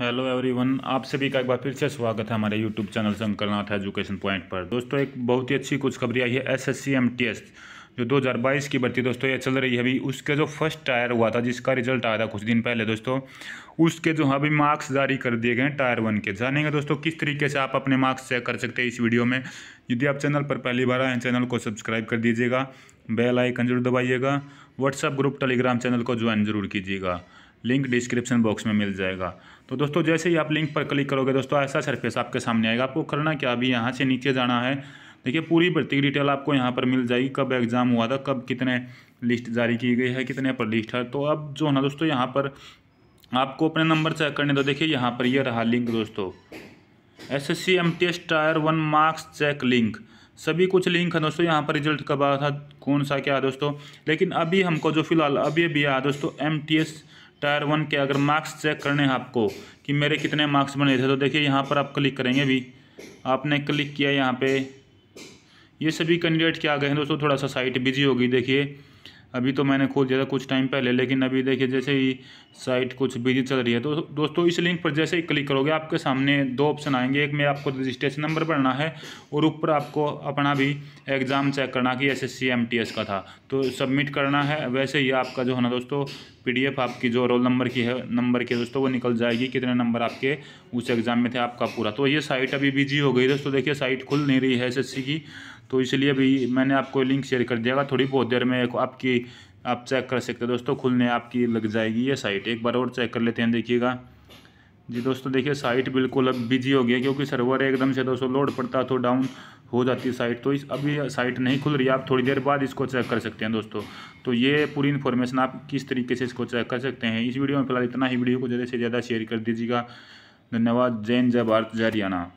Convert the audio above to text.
hello everyone आप सभी का एक बार फिर से स्वागत है हमारे YouTube channel Shankarnath education point पर दोस्तों एक बहुत ही अच्छी कुछ खबरें आई है S S C M T S जो 2022 की भर्ती दोस्तों ये चल रही है अभी उसके जो फर्स्ट टायर हुआ था जिसका रिजल्ट आया था कुछ दिन पहले दोस्तों उसके जो अभी मार्क्स जारी कर दिए गए टायर वन के जानेंगे दोस्तों किस तरीके से आप अपने मार्क्स चेक कर सकते हैं इस वीडियो में यदि आप चैनल पर पहली बार आए चैनल को सब्सक्राइब कर दीजिएगा बेल आइकन जरूर दबाइएगा व्हाट्सएप ग्रुप टेलीग्राम चैनल को ज्वाइन जरूर कीजिएगा लिंक डिस्क्रिप्शन बॉक्स में मिल जाएगा तो दोस्तों जैसे ही आप लिंक पर क्लिक करोगे दोस्तों ऐसा सरफेस आपके सामने आएगा आपको करना क्या अभी यहाँ से नीचे जाना है देखिए पूरी भर्ती डिटेल आपको यहाँ पर मिल जाएगी कब एग्ज़ाम हुआ था कब कितने लिस्ट जारी की गई है कितने पर लिस्ट है तो अब जो है ना दोस्तों यहाँ पर आपको अपने नंबर चेक करने दो तो देखिए यहाँ पर यह रहा लिंक दोस्तों S S C M S tier one marks check link सभी कुछ लिंक है दोस्तों यहाँ पर रिजल्ट कब आया था कौन सा क्या है दोस्तों लेकिन अभी हमको जो फिलहाल अभी अभी आया दोस्तों M T S tier one के अगर मार्क्स चेक करने हैं आपको कि मेरे कितने मार्क्स बने थे तो देखिए यहाँ पर आप क्लिक करेंगे अभी आपने क्लिक किया यहाँ पे ये सभी कैंडिडेट क्या आ गए हैं दोस्तों थोड़ा सा साइट बिजी होगी देखिए अभी तो मैंने खोल दिया था कुछ टाइम पहले लेकिन अभी देखिए जैसे ही साइट कुछ बिजी चल रही है तो दोस्तों इस लिंक पर जैसे ही क्लिक करोगे आपके सामने दो ऑप्शन आएंगे एक में आपको रजिस्ट्रेशन नंबर भरना है और ऊपर आपको अपना भी एग्ज़ाम चेक करना कि एस एस का था तो सबमिट करना है वैसे ही आपका जो है ना दोस्तों पी आपकी जो रोल नंबर की है नंबर की दोस्तों वो निकल जाएगी कितने नंबर आपके उस एग्ज़ाम में थे आपका पूरा तो ये साइट अभी बिजी हो गई दोस्तों देखिए साइट खुल नहीं रही है एस की तो इसलिए भी मैंने आपको लिंक शेयर कर दिया थोड़ी बहुत देर में आपकी आप चेक कर सकते हैं दोस्तों खुलने आपकी लग जाएगी ये साइट एक बार और चेक कर लेते हैं देखिएगा जी दोस्तों देखिए साइट बिल्कुल अब बिजी हो गया क्योंकि सर्वर एकदम से दोस्तों लोड पड़ता तो डाउन हो जाती है साइट तो इस अभी साइट नहीं खुल रही आप थोड़ी देर बाद इसको चेक कर सकते हैं दोस्तों तो ये पूरी इन्फॉर्मेशन आप किस तरीके से इसको चेक कर सकते हैं इस वीडियो में फिलहाल इतना ही वीडियो को ज़्यादा से ज़्यादा शेयर कर दीजिएगा धन्यवाद जैन जय भारत जय हरियाणा